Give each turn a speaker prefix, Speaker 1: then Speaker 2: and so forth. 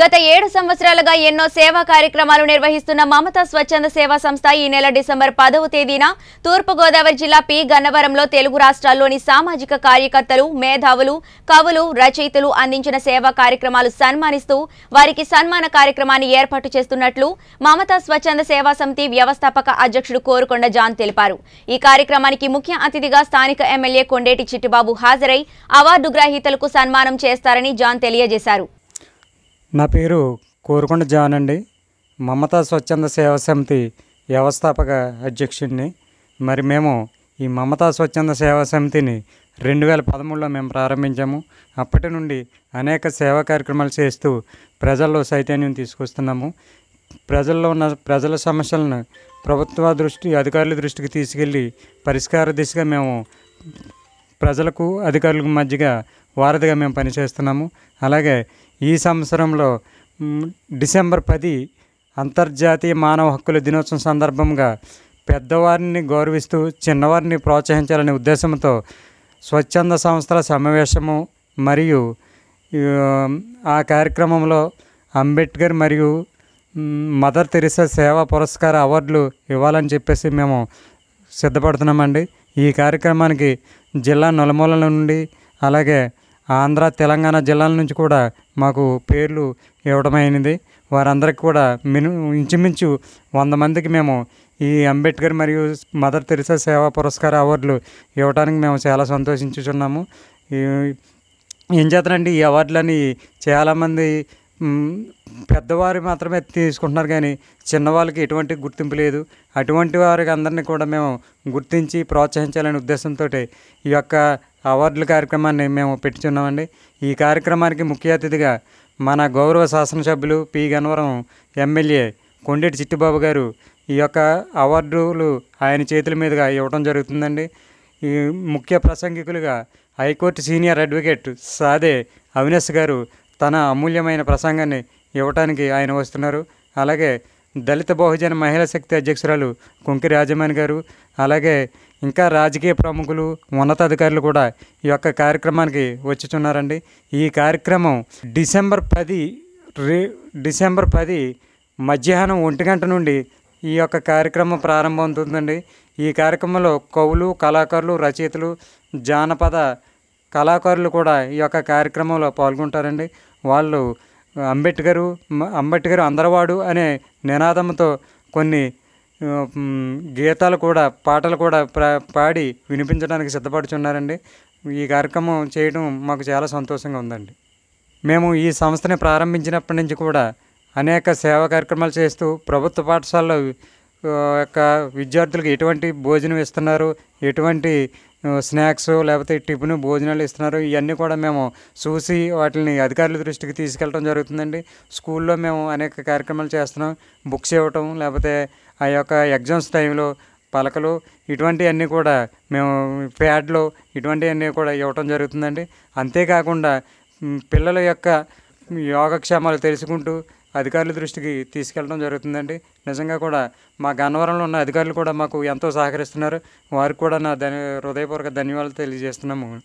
Speaker 1: గత ఏడు సంవత్సరాలుగా ఎన్నో సేవా కార్యక్రమాలు నిర్వహిస్తున్న మమతా స్వచ్ఛంద సేవా సంస్థ ఈ నెల డిసెంబర్ పదవ తేదీన తూర్పుగోదావరి జిల్లా పి గన్నవరంలో తెలుగు రాష్ట్రాల్లోని సామాజిక కార్యకర్తలు మేధావులు కవులు రచయితలు అందించిన సేవా కార్యక్రమాలు సన్మానిస్తూ వారికి సన్మాన కార్యక్రమాన్ని ఏర్పాటు చేస్తున్నట్లు మమతా స్వచ్ఛంద సేవా సమితి వ్యవస్థాపక అధ్యక్షుడు కోరుకొండ జాన్ తెలిపారు ఈ కార్యక్రమానికి ముఖ్య అతిథిగా స్థానిక ఎమ్మెల్యే కొండేటి చిట్టిబాబు హాజరై అవార్డు గ్రహీతలకు సన్మానం చేస్తారని జాన్ తెలియజేశారు
Speaker 2: నా పేరు కోరుకొండ జాన్ అండి మమతా స్వచ్ఛంద సేవా సమితి వ్యవస్థాపక అధ్యక్షుడిని మరి మేము ఈ మమతా స్వచ్ఛంద సేవా సమితిని రెండు వేల పదమూడులో మేము ప్రారంభించాము అప్పటి నుండి అనేక సేవా కార్యక్రమాలు చేస్తూ ప్రజల్లో చైతన్యం తీసుకొస్తున్నాము ప్రజల్లో ఉన్న ప్రజల సమస్యలను ప్రభుత్వ దృష్టి అధికారుల దృష్టికి తీసుకెళ్ళి పరిష్కార దిశగా మేము ప్రజలకు అధికారులకు మధ్యగా వారధిగా మేము పనిచేస్తున్నాము అలాగే ఈ సంవత్సరంలో డిసెంబర్ పది అంతర్జాతీయ మానవ హక్కుల దినోత్సవం సందర్భంగా పెద్దవారిని గౌరవిస్తూ చిన్నవారిని ప్రోత్సహించాలనే ఉద్దేశంతో స్వచ్ఛంద సంస్థల సమావేశము మరియు ఆ కార్యక్రమంలో అంబేద్కర్ మరియు మదర్ తెరిసా సేవా పురస్కార అవార్డులు ఇవ్వాలని చెప్పేసి మేము సిద్ధపడుతున్నామండి ఈ కార్యక్రమానికి జిల్లా నలుమూలల నుండి అలాగే ఆంధ్ర తెలంగాణ జిల్లాల నుంచి కూడా మాకు పేర్లు ఇవ్వడమైనది వారందరికి కూడా మిను ఇంచుమించు వంద మందికి మేము ఈ అంబేద్కర్ మరియు మదర్ తెరిసా సేవా పురస్కార అవార్డులు ఇవ్వడానికి మేము చాలా సంతోషించుచున్నాము ఏం చేతనండి ఈ అవార్డులని చాలామంది పెద్దవారు మాత్రమే తీసుకుంటున్నారు కానీ చిన్నవాళ్ళకి ఎటువంటి గుర్తింపు లేదు అటువంటి వారికి అందరినీ కూడా మేము గుర్తించి ప్రోత్సహించాలనే ఉద్దేశంతో ఈ యొక్క అవార్డుల కార్యక్రమాన్ని మేము పెట్టుచున్నామండి ఈ కార్యక్రమానికి ముఖ్య అతిథిగా మన గౌరవ శాసనసభ్యులు పి గన్వరం ఎమ్మెల్యే కొండేటి చిట్టిబాబు గారు ఈ యొక్క అవార్డులు ఆయన చేతుల మీదుగా ఇవ్వడం జరుగుతుందండి ఈ ముఖ్య ప్రసంగికులుగా high court senior advocate Sade Avinash గారు తన అమూల్యమైన ప్రసంగాన్ని ఇవ్వటానికి ఆయన వస్తున్నారు అలాగే దళిత బహుజన మహిళా శక్తి అధ్యక్షురాలు కుంకి రాజమాని గారు అలాగే ఇంకా రాజకీయ ప్రముఖులు ఉన్నతాధికారులు కూడా ఈ యొక్క కార్యక్రమానికి వచ్చుచున్నారండి ఈ కార్యక్రమం డిసెంబర్ పది డిసెంబర్ పది మధ్యాహ్నం ఒంటి గంట నుండి ఈ యొక్క కార్యక్రమం ప్రారంభం అవుతుందండి ఈ కార్యక్రమంలో కవులు కళాకారులు రచయితలు జానపద కళాకారులు కూడా ఈ యొక్క కార్యక్రమంలో పాల్గొంటారండి వాళ్ళు అంబేద్కరు అంబేద్కర్ అందరవాడు అనే నినాదంతో కొన్ని గీతాలు కూడా పాటలు కూడా పాడి వినిపించడానికి సిద్ధపడుచున్నారండి ఈ కార్యక్రమం చేయడం మాకు చాలా సంతోషంగా ఉందండి మేము ఈ సంస్థని ప్రారంభించినప్పటి నుంచి కూడా అనేక సేవా కార్యక్రమాలు చేస్తూ ప్రభుత్వ పాఠశాలలో యొక్క విద్యార్థులకు ఎటువంటి భోజనం ఇస్తున్నారు ఎటువంటి స్నాక్స్ లేకపోతే టిఫిన్ భోజనాలు ఇస్తున్నారు ఇవన్నీ కూడా మేము చూసి వాటిని అధికారుల దృష్టికి తీసుకెళ్ళడం జరుగుతుందండి స్కూల్లో మేము అనేక కార్యక్రమాలు చేస్తున్నాం బుక్స్ ఇవ్వటం లేకపోతే ఆ యొక్క ఎగ్జామ్స్ టైంలో పలకలు ఇటువంటివన్నీ కూడా మేము ప్యాడ్లు ఇటువంటివన్నీ కూడా ఇవ్వటం జరుగుతుందండి అంతేకాకుండా పిల్లల యొక్క యోగక్షేమాలు తెలుసుకుంటూ అధికారుల దృష్టికి తీసుకెళ్ళడం జరుగుతుందండి నిజంగా కూడా మా గన్నవరంలో ఉన్న అధికారులు కూడా మాకు ఎంతో సహకరిస్తున్నారు వారికి కూడా నా హృదయపూర్వక ధన్యవాదాలు తెలియజేస్తున్నాము